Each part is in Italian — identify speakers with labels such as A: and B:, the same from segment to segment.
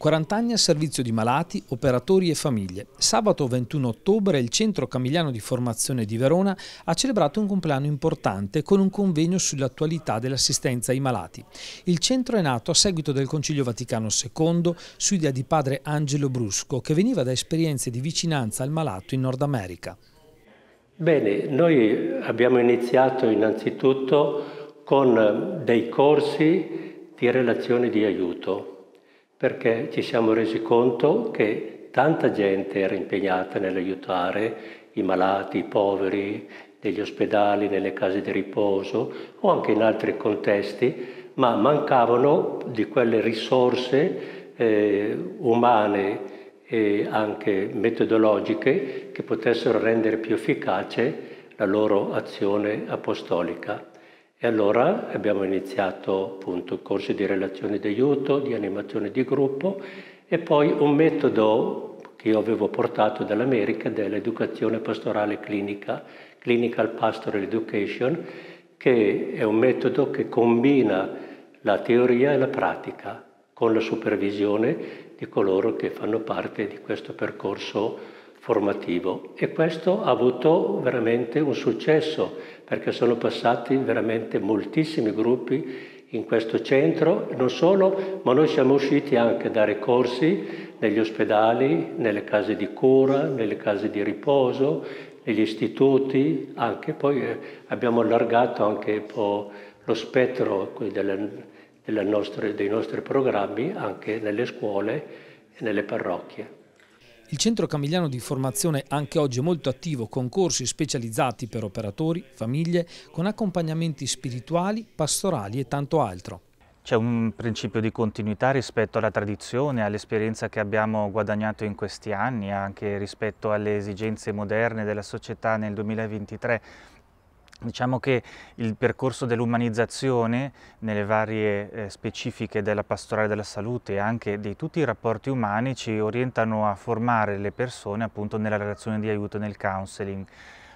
A: 40 anni a servizio di malati, operatori e famiglie. Sabato 21 ottobre il Centro Camigliano di Formazione di Verona ha celebrato un compleanno importante con un convegno sull'attualità dell'assistenza ai malati. Il centro è nato a seguito del Concilio Vaticano II su idea di padre Angelo Brusco che veniva da esperienze di vicinanza al malato in Nord America.
B: Bene, noi abbiamo iniziato innanzitutto con dei corsi di relazione di aiuto perché ci siamo resi conto che tanta gente era impegnata nell'aiutare i malati, i poveri, negli ospedali, nelle case di riposo o anche in altri contesti, ma mancavano di quelle risorse eh, umane e anche metodologiche che potessero rendere più efficace la loro azione apostolica. E allora abbiamo iniziato appunto corsi di relazione d'aiuto, di animazione di gruppo e poi un metodo che io avevo portato dall'America dell'educazione pastorale clinica, Clinical Pastoral Education, che è un metodo che combina la teoria e la pratica con la supervisione di coloro che fanno parte di questo percorso formativo. E questo ha avuto veramente un successo perché sono passati veramente moltissimi gruppi in questo centro, non solo, ma noi siamo usciti anche da ricorsi negli ospedali, nelle case di cura, nelle case di riposo, negli istituti, anche poi eh, abbiamo allargato anche un po' lo spettro delle, delle nostre, dei nostri programmi anche nelle scuole e nelle parrocchie.
A: Il centro camigliano di formazione anche oggi è molto attivo con corsi specializzati per operatori, famiglie, con accompagnamenti spirituali, pastorali e tanto altro.
C: C'è un principio di continuità rispetto alla tradizione, all'esperienza che abbiamo guadagnato in questi anni, anche rispetto alle esigenze moderne della società nel 2023 Diciamo che il percorso dell'umanizzazione nelle varie eh, specifiche della pastorale della salute e anche di tutti i rapporti umani ci orientano a formare le persone appunto nella relazione di aiuto nel counseling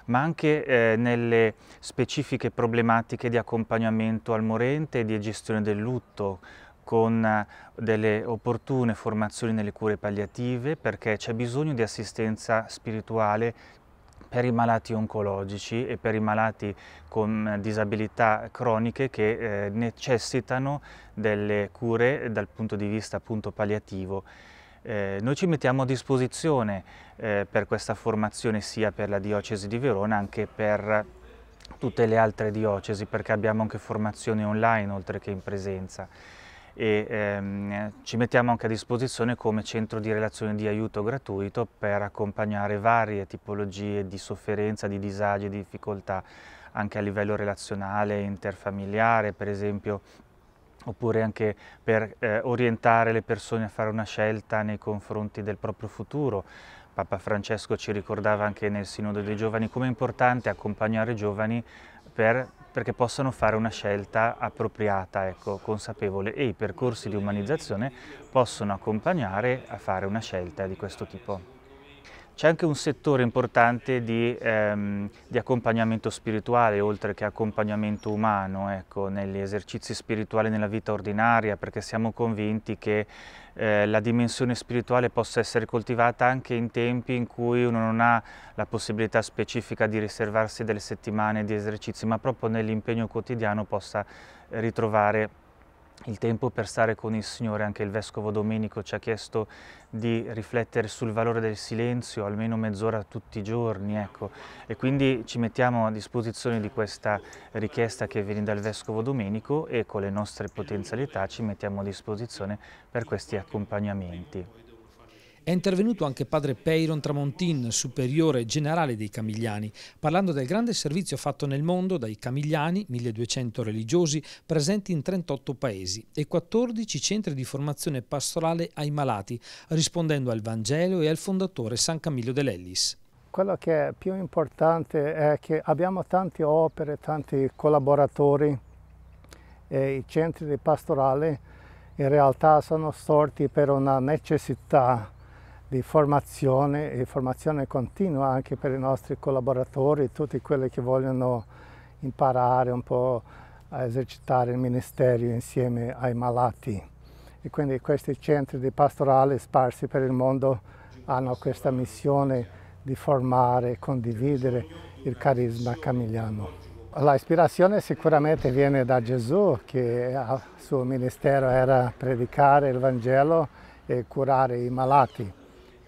C: ma anche eh, nelle specifiche problematiche di accompagnamento al morente e di gestione del lutto, con eh, delle opportune formazioni nelle cure palliative perché c'è bisogno di assistenza spirituale per i malati oncologici e per i malati con disabilità croniche che eh, necessitano delle cure dal punto di vista appunto palliativo. Eh, noi ci mettiamo a disposizione eh, per questa formazione sia per la diocesi di Verona anche per tutte le altre diocesi perché abbiamo anche formazioni online oltre che in presenza e ehm, ci mettiamo anche a disposizione come centro di relazione di aiuto gratuito per accompagnare varie tipologie di sofferenza, di disagi, di difficoltà anche a livello relazionale, interfamiliare per esempio oppure anche per eh, orientare le persone a fare una scelta nei confronti del proprio futuro. Papa Francesco ci ricordava anche nel Sinodo dei Giovani come è importante accompagnare i giovani per perché possano fare una scelta appropriata, ecco, consapevole e i percorsi di umanizzazione possono accompagnare a fare una scelta di questo tipo. C'è anche un settore importante di, ehm, di, accompagnamento spirituale, oltre che accompagnamento umano, ecco, negli esercizi spirituali nella vita ordinaria, perché siamo convinti che eh, la dimensione spirituale possa essere coltivata anche in tempi in cui uno non ha la possibilità specifica di riservarsi delle settimane di esercizi, ma proprio nell'impegno quotidiano possa eh, ritrovare il tempo per stare con il Signore, anche il Vescovo Domenico ci ha chiesto di riflettere sul valore del silenzio, almeno mezz'ora tutti i giorni, ecco. e quindi ci mettiamo a disposizione di questa richiesta che viene dal Vescovo Domenico e con le nostre potenzialità ci mettiamo a disposizione per questi accompagnamenti. È intervenuto anche
A: padre Peyron Tramontin, superiore generale dei Camigliani, parlando del grande servizio fatto nel mondo dai Camigliani, 1200 religiosi, presenti in 38 paesi e 14 centri di formazione pastorale ai malati, rispondendo al Vangelo e al fondatore San Camillo dell'Ellis.
D: Quello che è più importante è che abbiamo tante opere, tanti collaboratori, e i centri di pastorale in realtà sono sorti per una necessità di formazione e formazione continua anche per i nostri collaboratori, tutti quelli che vogliono imparare un po' a esercitare il ministero insieme ai malati. E quindi questi centri di pastorale sparsi per il mondo hanno questa missione di formare e condividere il carisma camigliano. L'ispirazione sicuramente viene da Gesù, che il suo ministero era predicare il Vangelo e curare i malati.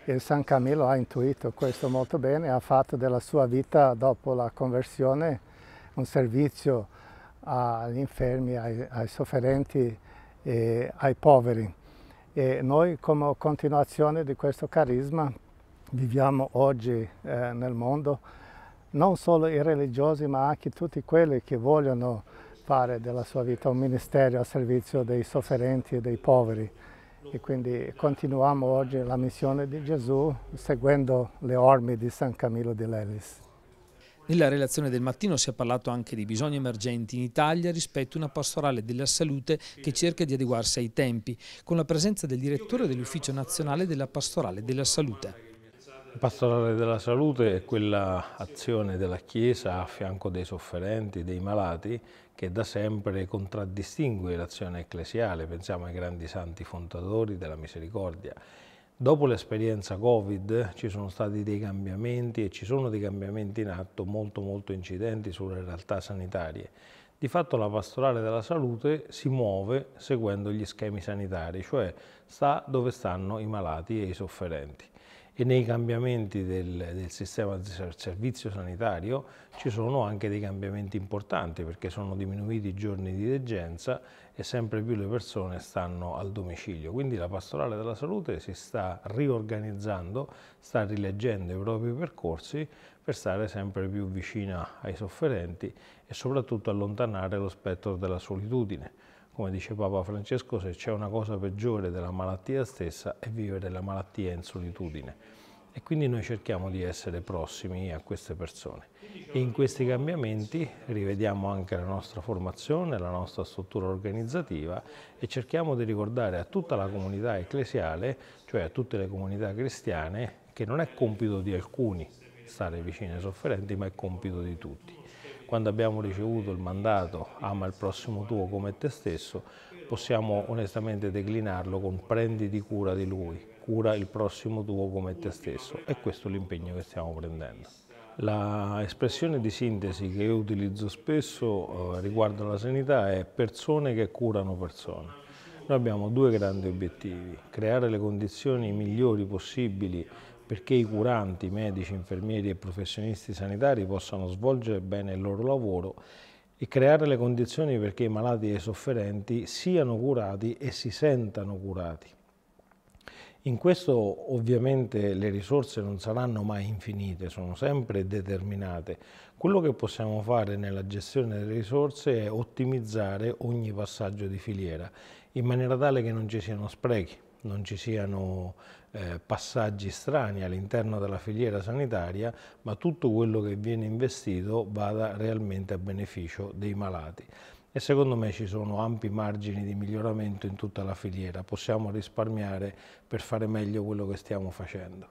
D: E San Camillo ha intuito questo molto bene, ha fatto della sua vita dopo la conversione un servizio agli infermi, ai, ai sofferenti e ai poveri. E noi come continuazione di questo carisma viviamo oggi eh, nel mondo non solo i religiosi ma anche tutti quelli che vogliono fare della sua vita un ministero a servizio dei sofferenti e dei poveri e quindi continuiamo oggi la missione di Gesù seguendo le orme di San Camillo di Lelis.
A: Nella relazione del mattino si è parlato anche dei bisogni emergenti in Italia rispetto a una pastorale della salute che cerca di adeguarsi ai tempi, con la presenza del direttore dell'Ufficio Nazionale della Pastorale della Salute.
E: La pastorale della salute è quella azione della Chiesa a fianco dei sofferenti, dei malati, che da sempre contraddistingue l'azione ecclesiale, pensiamo ai grandi santi fondatori della misericordia. Dopo l'esperienza Covid ci sono stati dei cambiamenti e ci sono dei cambiamenti in atto molto molto incidenti sulle realtà sanitarie. Di fatto la pastorale della salute si muove seguendo gli schemi sanitari, cioè sta dove stanno i malati e i sofferenti e nei cambiamenti del, del sistema di servizio sanitario ci sono anche dei cambiamenti importanti perché sono diminuiti i giorni di degenza e sempre più le persone stanno al domicilio. Quindi la pastorale della salute si sta riorganizzando, sta rileggendo i propri percorsi per stare sempre più vicina ai sofferenti e soprattutto allontanare lo spettro della solitudine come dice Papa Francesco, se c'è una cosa peggiore della malattia stessa è vivere la malattia in solitudine. E quindi noi cerchiamo di essere prossimi a queste persone. E in questi cambiamenti rivediamo anche la nostra formazione, la nostra struttura organizzativa e cerchiamo di ricordare a tutta la comunità ecclesiale, cioè a tutte le comunità cristiane, che non è compito di alcuni stare vicini ai sofferenti, ma è compito di tutti quando abbiamo ricevuto il mandato ama il prossimo tuo come te stesso, possiamo onestamente declinarlo con prenditi cura di lui, cura il prossimo tuo come te stesso e questo è l'impegno che stiamo prendendo. La espressione di sintesi che io utilizzo spesso eh, riguardo alla sanità è persone che curano persone. Noi abbiamo due grandi obiettivi, creare le condizioni migliori possibili perché i curanti, i medici, infermieri e professionisti sanitari possano svolgere bene il loro lavoro e creare le condizioni perché i malati e i sofferenti siano curati e si sentano curati. In questo ovviamente le risorse non saranno mai infinite, sono sempre determinate. Quello che possiamo fare nella gestione delle risorse è ottimizzare ogni passaggio di filiera in maniera tale che non ci siano sprechi non ci siano eh, passaggi strani all'interno della filiera sanitaria, ma tutto quello che viene investito vada realmente a beneficio dei malati. E secondo me ci sono ampi margini di miglioramento in tutta la filiera, possiamo risparmiare per fare meglio quello che stiamo facendo.